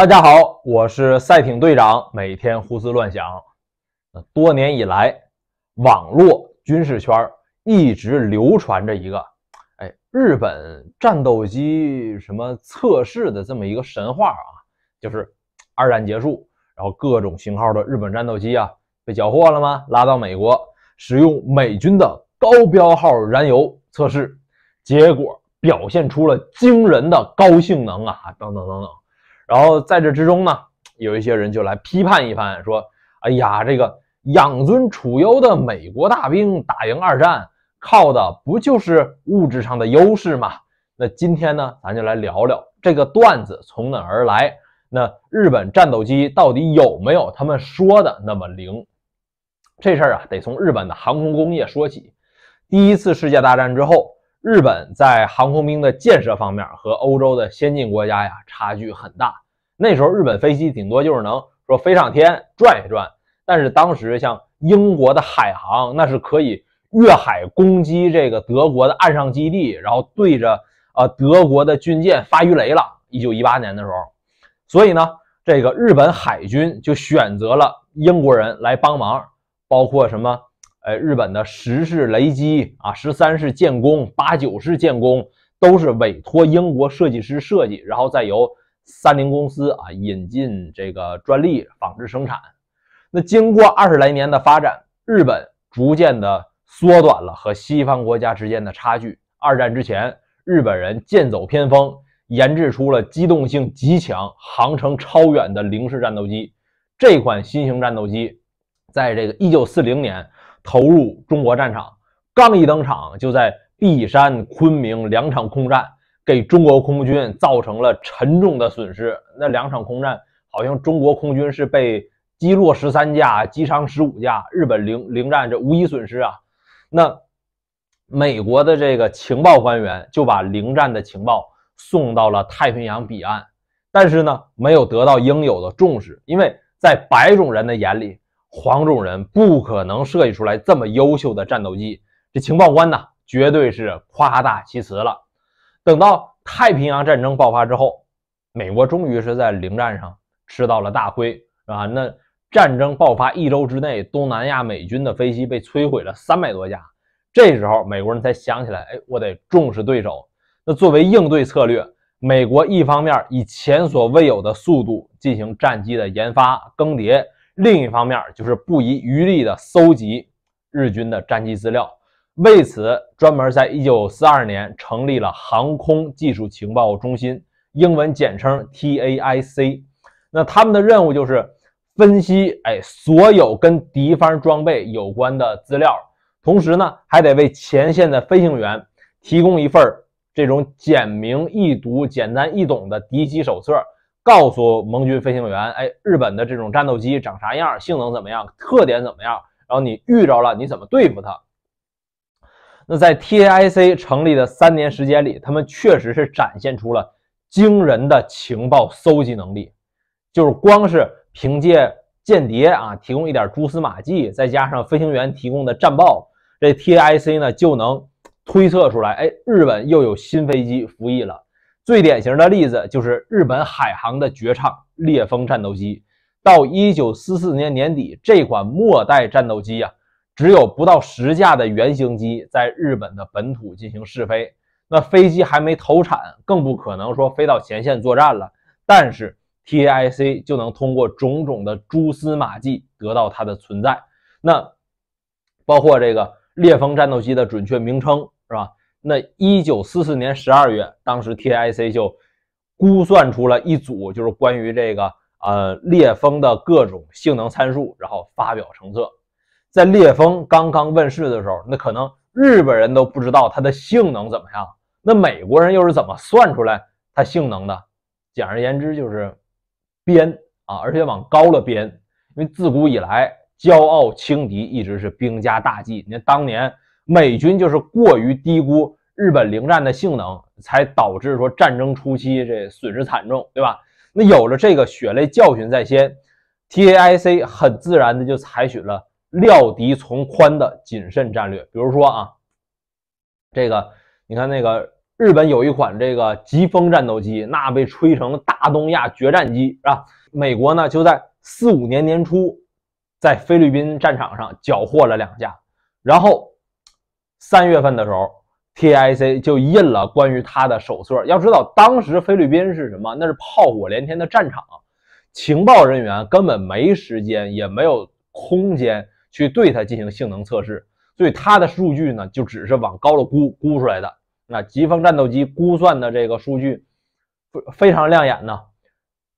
大家好，我是赛艇队长，每天胡思乱想。多年以来，网络军事圈一直流传着一个，哎，日本战斗机什么测试的这么一个神话啊，就是二战结束，然后各种型号的日本战斗机啊被缴获了吗？拉到美国，使用美军的高标号燃油测试，结果表现出了惊人的高性能啊，等等等等。然后在这之中呢，有一些人就来批判一番，说：“哎呀，这个养尊处优的美国大兵打赢二战，靠的不就是物质上的优势吗？”那今天呢，咱就来聊聊这个段子从哪而来。那日本战斗机到底有没有他们说的那么灵？这事儿啊，得从日本的航空工业说起。第一次世界大战之后，日本在航空兵的建设方面和欧洲的先进国家呀差距很大。那时候日本飞机顶多就是能说飞上天转一转，但是当时像英国的海航，那是可以越海攻击这个德国的岸上基地，然后对着啊德国的军舰发鱼雷了。一九一八年的时候，所以呢，这个日本海军就选择了英国人来帮忙，包括什么，哎，日本的十式雷击啊，十三式建功，八九式建功，都是委托英国设计师设计，然后再由。三菱公司啊，引进这个专利仿制生产。那经过二十来年的发展，日本逐渐的缩短了和西方国家之间的差距。二战之前，日本人剑走偏锋，研制出了机动性极强、航程超远的零式战斗机。这款新型战斗机，在这个一九四零年投入中国战场，刚一登场就在璧山、昆明两场空战。给中国空军造成了沉重的损失。那两场空战，好像中国空军是被击落十三架，击伤十五架。日本零零战这无一损失啊。那美国的这个情报官员就把零战的情报送到了太平洋彼岸，但是呢，没有得到应有的重视。因为在白种人的眼里，黄种人不可能设计出来这么优秀的战斗机。这情报官呢，绝对是夸大其词了。等到太平洋战争爆发之后，美国终于是在零战上吃到了大亏，啊！那战争爆发一周之内，东南亚美军的飞机被摧毁了三百多架。这时候，美国人才想起来，哎，我得重视对手。那作为应对策略，美国一方面以前所未有的速度进行战机的研发更迭，另一方面就是不遗余力地搜集日军的战机资料。为此，专门在一九四二年成立了航空技术情报中心，英文简称 T A I C。那他们的任务就是分析，哎，所有跟敌方装备有关的资料，同时呢，还得为前线的飞行员提供一份这种简明易读、简单易懂的敌机手册，告诉盟军飞行员，哎，日本的这种战斗机长啥样，性能怎么样，特点怎么样，然后你遇着了，你怎么对付它。那在 T A I C 成立的三年时间里，他们确实是展现出了惊人的情报搜集能力。就是光是凭借间谍啊提供一点蛛丝马迹，再加上飞行员提供的战报，这 T A I C 呢就能推测出来。哎，日本又有新飞机服役了。最典型的例子就是日本海航的绝唱烈风战斗机。到一九四四年年底，这款末代战斗机呀。只有不到十架的原型机在日本的本土进行试飞，那飞机还没投产，更不可能说飞到前线作战了。但是 T A I C 就能通过种种的蛛丝马迹得到它的存在。那包括这个烈风战斗机的准确名称是吧？那一九四四年十二月，当时 T A I C 就估算出了一组就是关于这个呃烈风的各种性能参数，然后发表成册。在烈风刚刚问世的时候，那可能日本人都不知道它的性能怎么样。那美国人又是怎么算出来它性能的？简而言之就是编啊，而且往高了编。因为自古以来，骄傲轻敌一直是兵家大忌。你看当年美军就是过于低估日本零战的性能，才导致说战争初期这损失惨重，对吧？那有了这个血泪教训在先，T A I C 很自然的就采取了。料敌从宽的谨慎战略，比如说啊，这个你看那个日本有一款这个疾风战斗机，那被吹成大东亚决战机是吧？美国呢就在四五年年初，在菲律宾战场上缴获了两架，然后三月份的时候，TIC 就印了关于它的手册。要知道当时菲律宾是什么？那是炮火连天的战场，情报人员根本没时间，也没有空间。去对它进行性能测试，所以它的数据呢，就只是往高了估估出来的。那疾风战斗机估算的这个数据，非非常亮眼呢。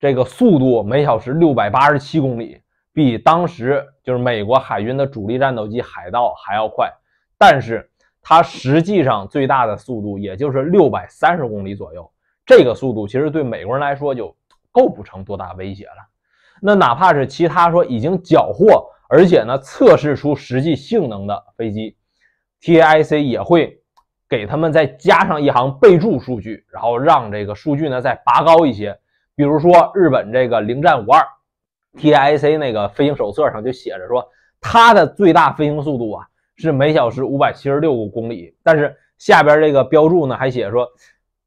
这个速度每小时六百八十七公里，比当时就是美国海军的主力战斗机海盗还要快。但是它实际上最大的速度也就是六百三十公里左右，这个速度其实对美国人来说就构不成多大威胁了。那哪怕是其他说已经缴获。而且呢，测试出实际性能的飞机，TAC 也会给他们再加上一行备注数据，然后让这个数据呢再拔高一些。比如说日本这个零战五二，TAC 那个飞行手册上就写着说它的最大飞行速度啊是每小时五百七十六公里，但是下边这个标注呢还写说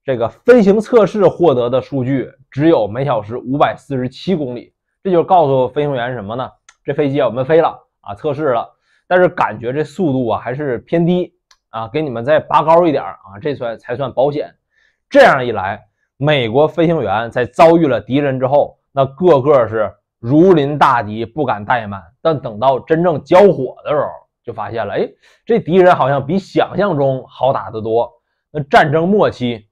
这个飞行测试获得的数据只有每小时五百四十七公里。这就告诉飞行员什么呢？这飞机啊，我们飞了啊，测试了，但是感觉这速度啊还是偏低啊，给你们再拔高一点啊，这算才算保险。这样一来，美国飞行员在遭遇了敌人之后，那个个是如临大敌，不敢怠慢。但等到真正交火的时候，就发现了，哎，这敌人好像比想象中好打得多。那战争末期，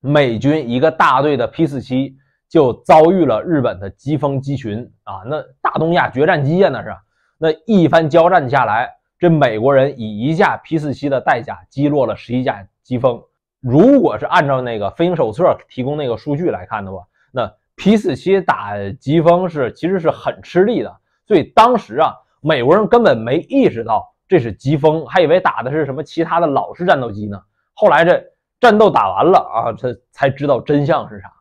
美军一个大队的 P47。就遭遇了日本的疾风机群啊，那大东亚决战机呀，那是那一番交战下来，这美国人以一架 P 四七的代价击落了十一架疾风。如果是按照那个飞行手册提供那个数据来看的话，那 P 四七打疾风是其实是很吃力的。所以当时啊，美国人根本没意识到这是疾风，还以为打的是什么其他的老式战斗机呢。后来这战斗打完了啊，才才知道真相是啥。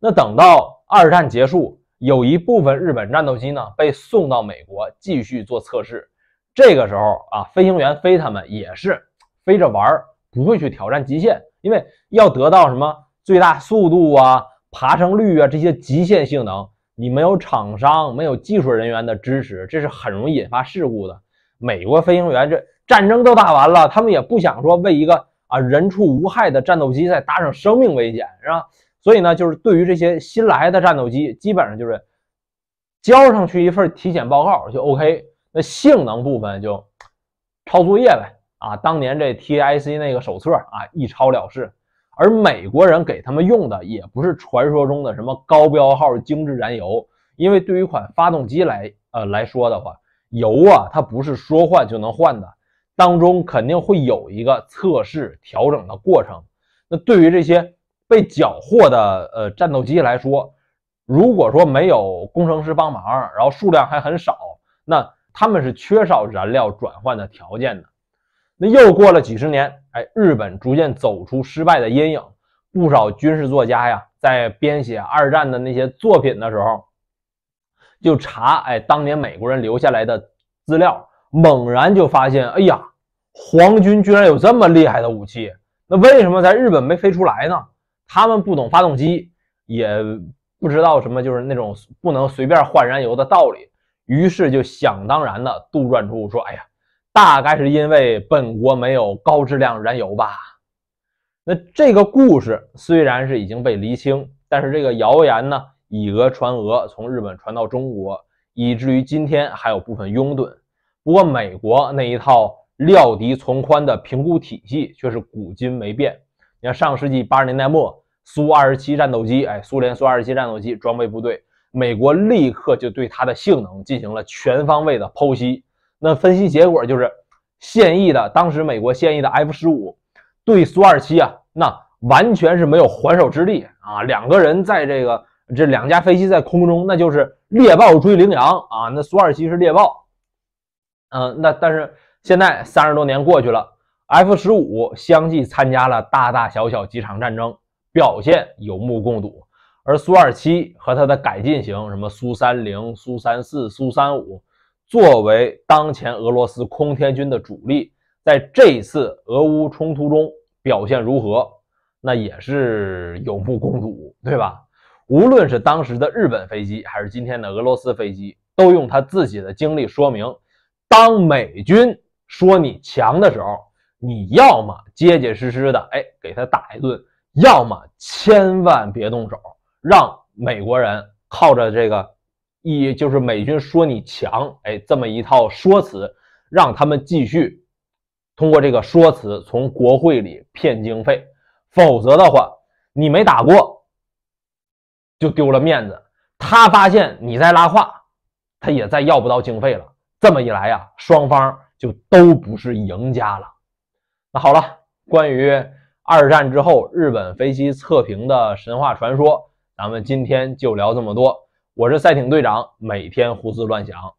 那等到二战结束，有一部分日本战斗机呢被送到美国继续做测试。这个时候啊，飞行员飞他们也是飞着玩儿，不会去挑战极限，因为要得到什么最大速度啊、爬升率啊这些极限性能，你没有厂商、没有技术人员的支持，这是很容易引发事故的。美国飞行员这战争都打完了，他们也不想说为一个啊人畜无害的战斗机再搭上生命危险，是吧？所以呢，就是对于这些新来的战斗机，基本上就是交上去一份体检报告就 OK。那性能部分就抄作业呗啊！当年这 TIC 那个手册啊，一抄了事。而美国人给他们用的也不是传说中的什么高标号精致燃油，因为对于一款发动机来呃来说的话，油啊它不是说换就能换的，当中肯定会有一个测试调整的过程。那对于这些。被缴获的呃战斗机来说，如果说没有工程师帮忙，然后数量还很少，那他们是缺少燃料转换的条件的。那又过了几十年，哎，日本逐渐走出失败的阴影，不少军事作家呀，在编写二战的那些作品的时候，就查哎，当年美国人留下来的资料，猛然就发现，哎呀，皇军居然有这么厉害的武器，那为什么在日本没飞出来呢？他们不懂发动机，也不知道什么就是那种不能随便换燃油的道理，于是就想当然的杜撰出说：“哎呀，大概是因为本国没有高质量燃油吧。”那这个故事虽然是已经被厘清，但是这个谣言呢，以讹传讹，从日本传到中国，以至于今天还有部分拥趸。不过美国那一套料敌从宽的评估体系却是古今没变。你看，上世纪八十年代末，苏二十七战斗机，哎，苏联苏二十七战斗机装备部队，美国立刻就对它的性能进行了全方位的剖析。那分析结果就是，现役的当时美国现役的 F 十五，对苏二七啊，那完全是没有还手之力啊！两个人在这个这两架飞机在空中，那就是猎豹追羚羊啊！那苏二七是猎豹，嗯，那但是现在三十多年过去了。F 十五相继参加了大大小小几场战争，表现有目共睹。而苏二七和它的改进型，什么苏三零、苏三四、苏三五，作为当前俄罗斯空天军的主力，在这次俄乌冲突中表现如何，那也是有目共睹，对吧？无论是当时的日本飞机，还是今天的俄罗斯飞机，都用他自己的经历说明：当美军说你强的时候，你要么结结实实的哎给他打一顿，要么千万别动手，让美国人靠着这个一就是美军说你强哎这么一套说辞，让他们继续通过这个说辞从国会里骗经费，否则的话你没打过就丢了面子，他发现你在拉胯，他也再要不到经费了。这么一来呀，双方就都不是赢家了。那好了，关于二战之后日本飞机测评的神话传说，咱们今天就聊这么多。我是赛艇队长，每天胡思乱想。